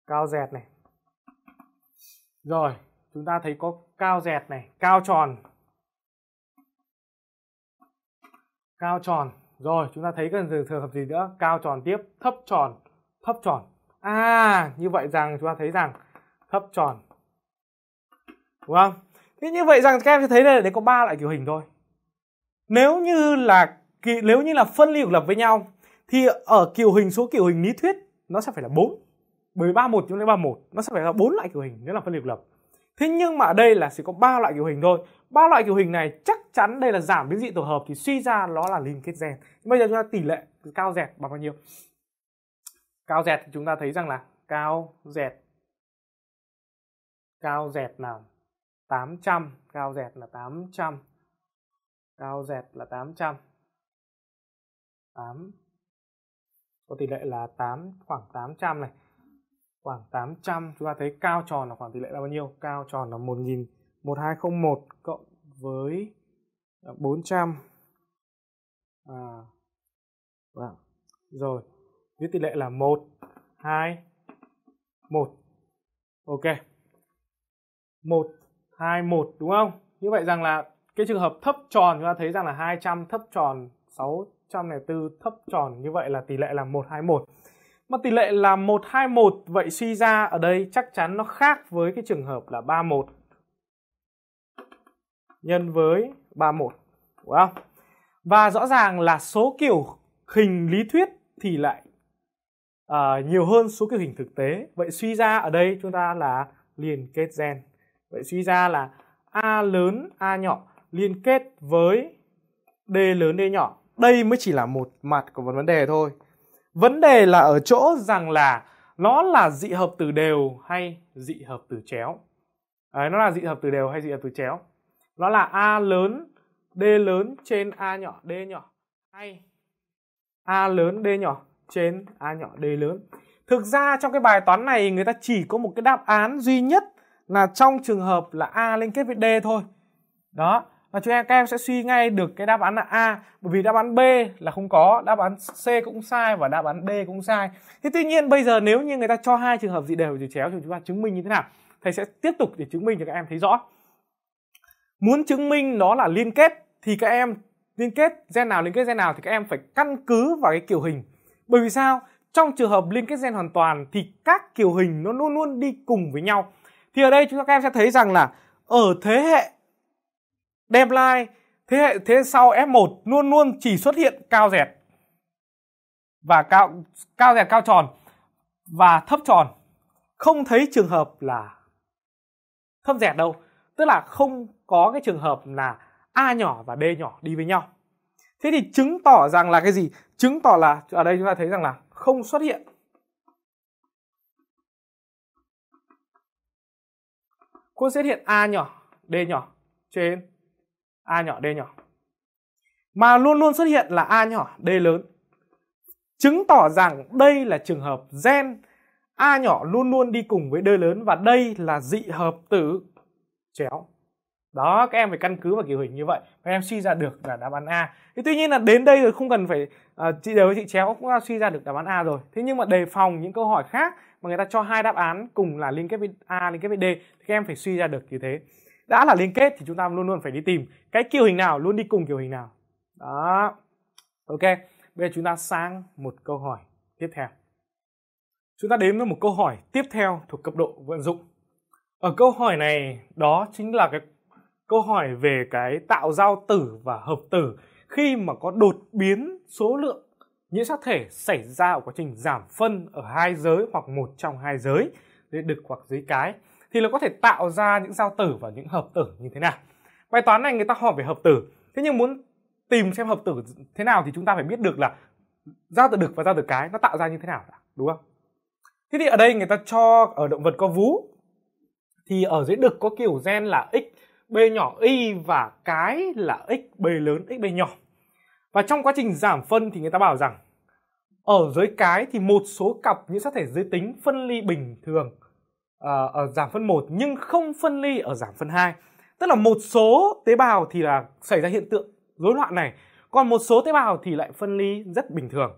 cao dẹt này rồi chúng ta thấy có cao dẹt này cao tròn cao tròn rồi chúng ta thấy cần thường hợp gì nữa cao tròn tiếp thấp tròn thấp tròn à như vậy rằng chúng ta thấy rằng thấp tròn đúng không thế như vậy rằng các em sẽ thấy đây là đấy có ba loại kiểu hình thôi nếu như là nếu như là phân ly độc lập với nhau thì ở kiểu hình số kiểu hình lý thuyết nó sẽ phải là bốn bởi 31 chúng ta 31 nó sẽ phải ra bốn loại kiểu hình nếu là phân liệt lập thế nhưng mà ở đây là chỉ có ba loại kiểu hình thôi ba loại kiểu hình này chắc chắn đây là giảm biến dị tổ hợp thì suy ra nó là liên kết gen bây giờ chúng ta tỷ lệ cao dẹt bằng bao nhiêu cao dẹt thì chúng ta thấy rằng là cao dẹt cao dẹt là 800 cao dẹt là 800 cao dẹt là 800 8 có tỷ lệ là 8 khoảng 800 này khoảng 800 chúng ta thấy cao tròn là khoảng tỷ lệ là bao nhiêu cao tròn là 1000 1201 cộng với 400 à, à, vâng. rồi với tỷ lệ là 1 2 1 ok 1 2 1 đúng không như vậy rằng là cái trường hợp thấp tròn chúng ta thấy rằng là 200 thấp tròn 604 thấp tròn như vậy là tỷ lệ là 121 mà tỷ lệ là 121 vậy suy ra ở đây chắc chắn nó khác với cái trường hợp là 31 nhân với 31 đúng không? Và rõ ràng là số kiểu hình lý thuyết thì lại uh, nhiều hơn số kiểu hình thực tế. Vậy suy ra ở đây chúng ta là liên kết gen. Vậy suy ra là A lớn A nhỏ liên kết với D lớn D nhỏ. Đây mới chỉ là một mặt của một vấn đề thôi vấn đề là ở chỗ rằng là nó là dị hợp từ đều hay dị hợp từ chéo Đấy, nó là dị hợp từ đều hay dị hợp từ chéo nó là a lớn d lớn trên a nhỏ d nhỏ hay a lớn d nhỏ trên a nhỏ d lớn thực ra trong cái bài toán này người ta chỉ có một cái đáp án duy nhất là trong trường hợp là a liên kết với d thôi đó và chúng em các em sẽ suy ngay được cái đáp án là A bởi vì đáp án B là không có đáp án C cũng sai và đáp án D cũng sai thế tuy nhiên bây giờ nếu như người ta cho hai trường hợp dị đều gì chéo thì chúng ta chứng minh như thế nào thầy sẽ tiếp tục để chứng minh cho các em thấy rõ muốn chứng minh nó là liên kết thì các em liên kết gen nào liên kết gen nào thì các em phải căn cứ vào cái kiểu hình bởi vì sao trong trường hợp liên kết gen hoàn toàn thì các kiểu hình nó luôn luôn đi cùng với nhau thì ở đây chúng ta các em sẽ thấy rằng là ở thế hệ đem Depline, thế hệ thế sau F1 luôn luôn chỉ xuất hiện cao dẹt và cao cao dẹt cao tròn và thấp tròn. Không thấy trường hợp là thấp dẹt đâu, tức là không có cái trường hợp là A nhỏ và d nhỏ đi với nhau. Thế thì chứng tỏ rằng là cái gì? Chứng tỏ là ở đây chúng ta thấy rằng là không xuất hiện cô sẽ hiện A nhỏ, D nhỏ trên A nhỏ D nhỏ mà luôn luôn xuất hiện là A nhỏ D lớn chứng tỏ rằng đây là trường hợp gen A nhỏ luôn luôn đi cùng với D lớn và đây là dị hợp tử chéo đó các em phải căn cứ vào kiểu hình như vậy các em suy ra được là đáp án A thế tuy nhiên là đến đây rồi không cần phải uh, chị đều với chị chéo cũng đã suy ra được đáp án A rồi thế nhưng mà đề phòng những câu hỏi khác mà người ta cho hai đáp án cùng là liên kết với A liên kết với D thì các em phải suy ra được như thế đã là liên kết thì chúng ta luôn luôn phải đi tìm cái kiểu hình nào luôn đi cùng kiểu hình nào đó ok bây giờ chúng ta sang một câu hỏi tiếp theo chúng ta đến với một câu hỏi tiếp theo thuộc cấp độ vận dụng ở câu hỏi này đó chính là cái câu hỏi về cái tạo giao tử và hợp tử khi mà có đột biến số lượng nhiễm sắc thể xảy ra ở quá trình giảm phân ở hai giới hoặc một trong hai giới dưới đực hoặc dưới cái thì nó có thể tạo ra những giao tử và những hợp tử như thế nào bài toán này người ta hỏi về hợp tử thế nhưng muốn tìm xem hợp tử thế nào thì chúng ta phải biết được là giao tử đực và giao tử cái nó tạo ra như thế nào đúng không thế thì ở đây người ta cho ở động vật có vú thì ở dưới đực có kiểu gen là x b nhỏ y và cái là x b lớn x b nhỏ và trong quá trình giảm phân thì người ta bảo rằng ở dưới cái thì một số cặp những sắc thể giới tính phân ly bình thường Ờ, ở giảm phân 1 nhưng không phân ly ở giảm phân 2. Tức là một số tế bào thì là xảy ra hiện tượng rối loạn này, còn một số tế bào thì lại phân ly rất bình thường.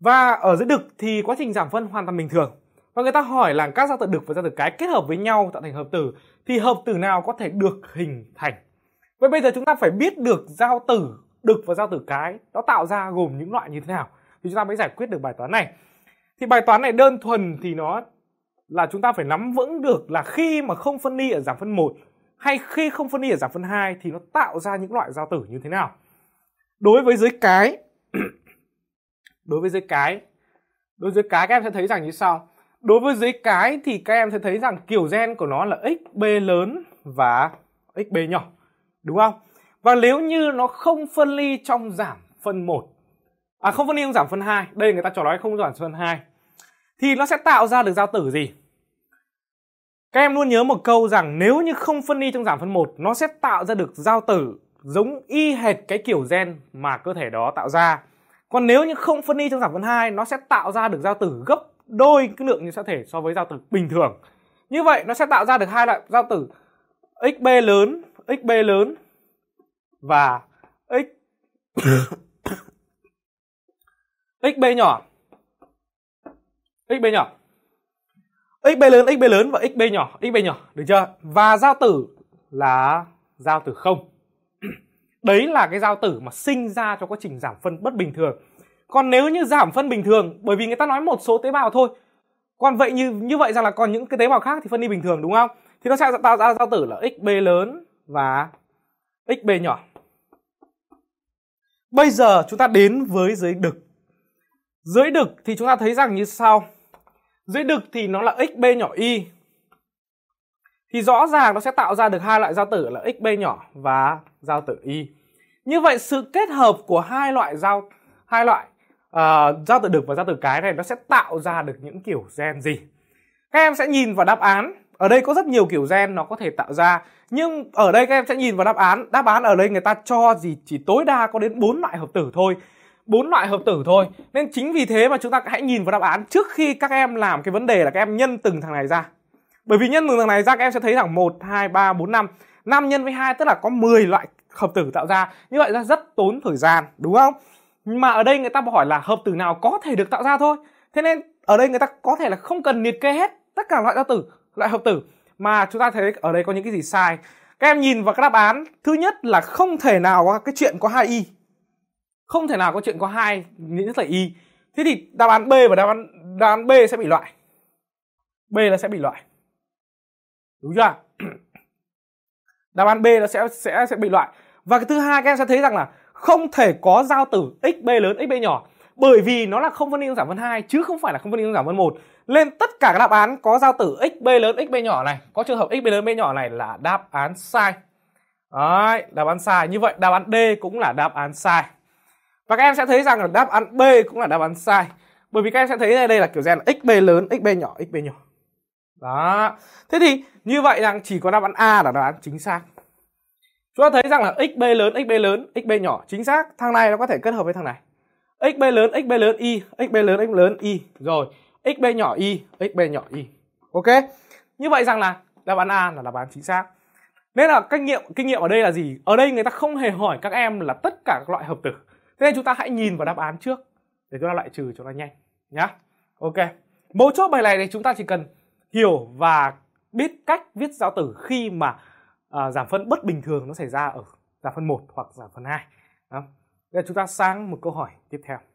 Và ở dưới đực thì quá trình giảm phân hoàn toàn bình thường. Và người ta hỏi là các giao tử đực và giao tử cái kết hợp với nhau tạo thành hợp tử thì hợp tử nào có thể được hình thành. Vậy bây giờ chúng ta phải biết được giao tử đực và giao tử cái nó tạo ra gồm những loại như thế nào thì chúng ta mới giải quyết được bài toán này. Thì bài toán này đơn thuần thì nó là chúng ta phải nắm vững được là khi mà không phân ly ở giảm phân 1 hay khi không phân ly ở giảm phân 2 thì nó tạo ra những loại giao tử như thế nào. Đối với dưới cái *clears throat* đối với dưới cái đối với cái các em sẽ thấy rằng như sau. Đối với dưới cái thì các em sẽ thấy rằng kiểu gen của nó là xb lớn và xb nhỏ. Đúng không? Và nếu như nó không phân ly trong giảm phân 1 À không phân ly trong giảm phân 2, đây người ta cho nói không giảm phân 2 thì nó sẽ tạo ra được giao tử gì? Các em luôn nhớ một câu rằng nếu như không phân y trong giảm phân 1 nó sẽ tạo ra được giao tử giống y hệt cái kiểu gen mà cơ thể đó tạo ra. Còn nếu như không phân y trong giảm phân 2 nó sẽ tạo ra được giao tử gấp đôi cái lượng như sẽ thể so với giao tử bình thường. Như vậy nó sẽ tạo ra được hai loại giao tử XB lớn, XB lớn và X *coughs* XB nhỏ xb nhỏ xb lớn xb lớn và xb nhỏ xb nhỏ được chưa và giao tử là giao tử không *clears throat* đấy là cái giao tử mà sinh ra cho quá trình giảm phân bất bình thường còn nếu như giảm phân bình thường bởi vì người ta nói một số tế bào thôi còn vậy như như vậy rằng là còn những cái tế bào khác thì phân đi bình thường đúng không thì nó sẽ tạo ra giao tử là xb lớn và xb nhỏ bây giờ chúng ta đến với giới đực dưới đực thì chúng ta thấy rằng như sau dưới đực thì nó là xb nhỏ y thì rõ ràng nó sẽ tạo ra được hai loại giao tử là xb nhỏ và giao tử y như vậy sự kết hợp của hai loại giao hai loại uh, giao tử đực và giao tử cái này nó sẽ tạo ra được những kiểu gen gì các em sẽ nhìn vào đáp án ở đây có rất nhiều kiểu gen nó có thể tạo ra nhưng ở đây các em sẽ nhìn vào đáp án đáp án ở đây người ta cho gì chỉ tối đa có đến bốn loại hợp tử thôi bốn loại hợp tử thôi nên chính vì thế mà chúng ta hãy nhìn vào đáp án trước khi các em làm cái vấn đề là các em nhân từng thằng này ra bởi vì nhân từng thằng này ra các em sẽ thấy rằng một hai ba bốn năm năm nhân với hai tức là có 10 loại hợp tử tạo ra như vậy là rất tốn thời gian đúng không mà ở đây người ta hỏi là hợp tử nào có thể được tạo ra thôi thế nên ở đây người ta có thể là không cần liệt kê hết tất cả loại giao tử loại hợp tử mà chúng ta thấy ở đây có những cái gì sai các em nhìn vào các đáp án thứ nhất là không thể nào có cái chuyện có hai y không thể nào có chuyện có hai nghĩa là y thế thì đáp án b và đáp án đáp án b sẽ bị loại b là sẽ bị loại đúng chưa *clears throat* đáp án b nó sẽ sẽ sẽ bị loại và cái thứ hai các em sẽ thấy rằng là không thể có giao tử xb lớn xb nhỏ bởi vì nó là không phân liên giảm phân 2 chứ không phải là không phân liên giảm phân 1 nên tất cả các đáp án có giao tử xb lớn xb nhỏ này có trường hợp xb lớn b nhỏ này là đáp án sai Đấy, đáp án sai như vậy đáp án d cũng là đáp án sai và các em sẽ thấy rằng là đáp án B cũng là đáp án sai. Bởi vì các em sẽ thấy đây là kiểu gen là XB lớn, XB nhỏ, XB nhỏ. Đó. Thế thì như vậy rằng chỉ có đáp án A là đáp án chính xác. Chúng ta thấy rằng là XB lớn, XB lớn, XB nhỏ chính xác. Thằng này nó có thể kết hợp với thằng này. XB lớn, XB lớn Y, XB lớn, XB lớn Y. Rồi, XB nhỏ Y, XB nhỏ Y. Ok. Như vậy rằng là đáp án A là đáp án chính xác. Nên là kinh nghiệm kinh nghiệm ở đây là gì? Ở đây người ta không hề hỏi các em là tất cả các loại hợp tử thế nên chúng ta hãy nhìn vào đáp án trước để chúng ta loại trừ cho nó nhanh nhá ok mấu chốt bài này thì chúng ta chỉ cần hiểu và biết cách viết giáo tử khi mà à, giảm phân bất bình thường nó xảy ra ở giảm phân 1 hoặc giảm phân 2 đó. Bây giờ chúng ta sang một câu hỏi tiếp theo